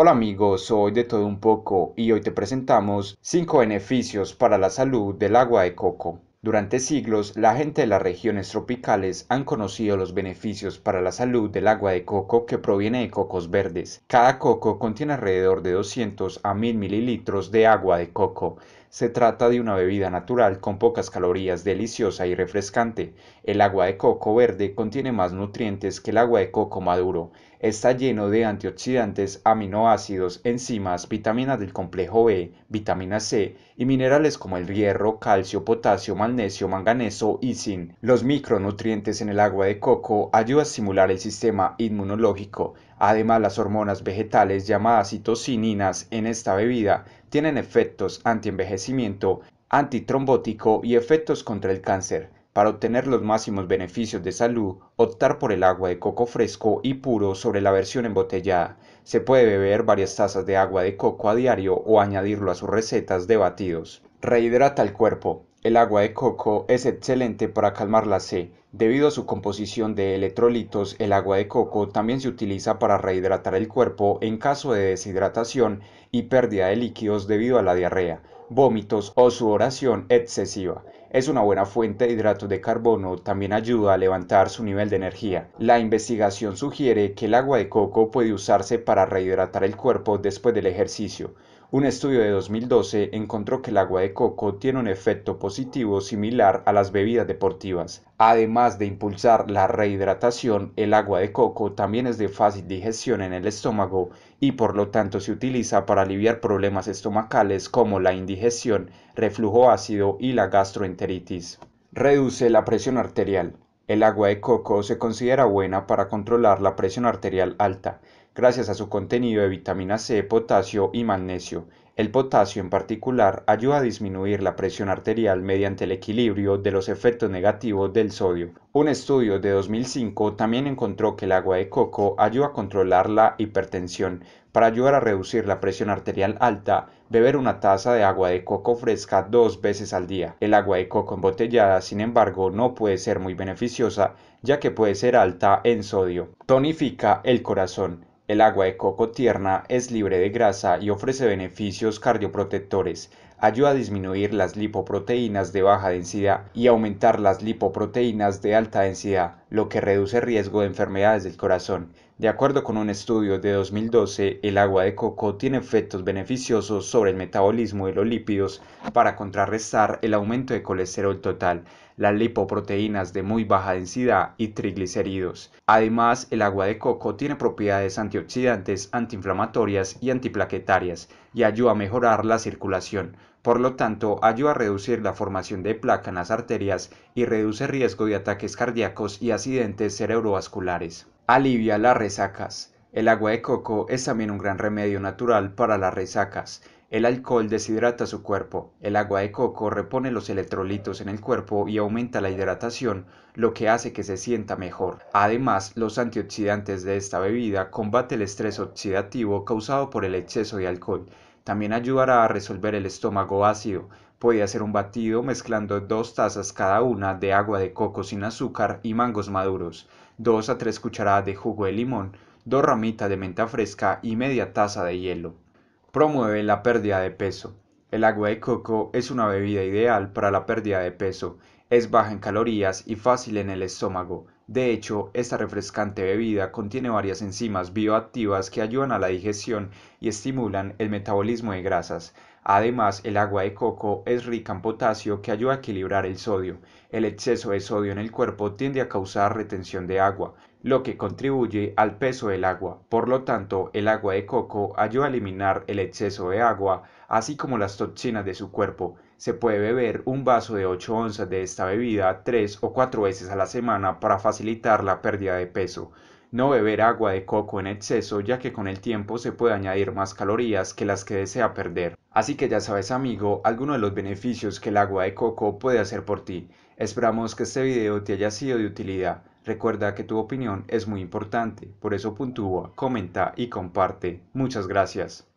Hola amigos, soy de todo un poco y hoy te presentamos 5 beneficios para la salud del agua de coco. Durante siglos, la gente de las regiones tropicales han conocido los beneficios para la salud del agua de coco que proviene de cocos verdes. Cada coco contiene alrededor de 200 a 1000 mililitros de agua de coco, se trata de una bebida natural con pocas calorías, deliciosa y refrescante. El agua de coco verde contiene más nutrientes que el agua de coco maduro. Está lleno de antioxidantes, aminoácidos, enzimas, vitaminas del complejo B, vitamina C y minerales como el hierro, calcio, potasio, magnesio, manganeso y zinc. Los micronutrientes en el agua de coco ayudan a simular el sistema inmunológico Además, las hormonas vegetales llamadas citocininas en esta bebida tienen efectos antienvejecimiento, antitrombótico y efectos contra el cáncer. Para obtener los máximos beneficios de salud, optar por el agua de coco fresco y puro sobre la versión embotellada. Se puede beber varias tazas de agua de coco a diario o añadirlo a sus recetas de batidos. Rehidrata el cuerpo. El agua de coco es excelente para calmar la sed. Debido a su composición de electrolitos, el agua de coco también se utiliza para rehidratar el cuerpo en caso de deshidratación y pérdida de líquidos debido a la diarrea, vómitos o sudoración excesiva. Es una buena fuente de hidratos de carbono, también ayuda a levantar su nivel de energía. La investigación sugiere que el agua de coco puede usarse para rehidratar el cuerpo después del ejercicio. Un estudio de 2012 encontró que el agua de coco tiene un efecto positivo similar a las bebidas deportivas. Además de impulsar la rehidratación, el agua de coco también es de fácil digestión en el estómago y por lo tanto se utiliza para aliviar problemas estomacales como la indigestión, reflujo ácido y la gastroenteritis. Reduce la presión arterial. El agua de coco se considera buena para controlar la presión arterial alta, gracias a su contenido de vitamina C, potasio y magnesio. El potasio en particular ayuda a disminuir la presión arterial mediante el equilibrio de los efectos negativos del sodio. Un estudio de 2005 también encontró que el agua de coco ayuda a controlar la hipertensión. Para ayudar a reducir la presión arterial alta, beber una taza de agua de coco fresca dos veces al día. El agua de coco embotellada, sin embargo, no puede ser muy beneficiosa, ya que puede ser alta en sodio. Tonifica el corazón. El agua de coco tierna es libre de grasa y ofrece beneficios cardioprotectores. Ayuda a disminuir las lipoproteínas de baja densidad y aumentar las lipoproteínas de alta densidad, lo que reduce riesgo de enfermedades del corazón. De acuerdo con un estudio de 2012, el agua de coco tiene efectos beneficiosos sobre el metabolismo de los lípidos para contrarrestar el aumento de colesterol total, las lipoproteínas de muy baja densidad y triglicéridos. Además, el agua de coco tiene propiedades antioxidantes, antiinflamatorias y antiplaquetarias y ayuda a mejorar la circulación. Por lo tanto, ayuda a reducir la formación de placa en las arterias y reduce riesgo de ataques cardíacos y accidentes cerebrovasculares. Alivia las resacas. El agua de coco es también un gran remedio natural para las resacas. El alcohol deshidrata su cuerpo. El agua de coco repone los electrolitos en el cuerpo y aumenta la hidratación, lo que hace que se sienta mejor. Además, los antioxidantes de esta bebida combaten el estrés oxidativo causado por el exceso de alcohol también ayudará a resolver el estómago ácido. Puede hacer un batido mezclando dos tazas cada una de agua de coco sin azúcar y mangos maduros, dos a tres cucharadas de jugo de limón, dos ramitas de menta fresca y media taza de hielo. Promueve la pérdida de peso. El agua de coco es una bebida ideal para la pérdida de peso. Es baja en calorías y fácil en el estómago. De hecho, esta refrescante bebida contiene varias enzimas bioactivas que ayudan a la digestión y estimulan el metabolismo de grasas. Además, el agua de coco es rica en potasio que ayuda a equilibrar el sodio. El exceso de sodio en el cuerpo tiende a causar retención de agua, lo que contribuye al peso del agua. Por lo tanto, el agua de coco ayuda a eliminar el exceso de agua, así como las toxinas de su cuerpo. Se puede beber un vaso de 8 onzas de esta bebida tres o cuatro veces a la semana para facilitar la pérdida de peso. No beber agua de coco en exceso ya que con el tiempo se puede añadir más calorías que las que desea perder. Así que ya sabes amigo, algunos de los beneficios que el agua de coco puede hacer por ti. Esperamos que este video te haya sido de utilidad. Recuerda que tu opinión es muy importante, por eso puntúa, comenta y comparte. Muchas gracias.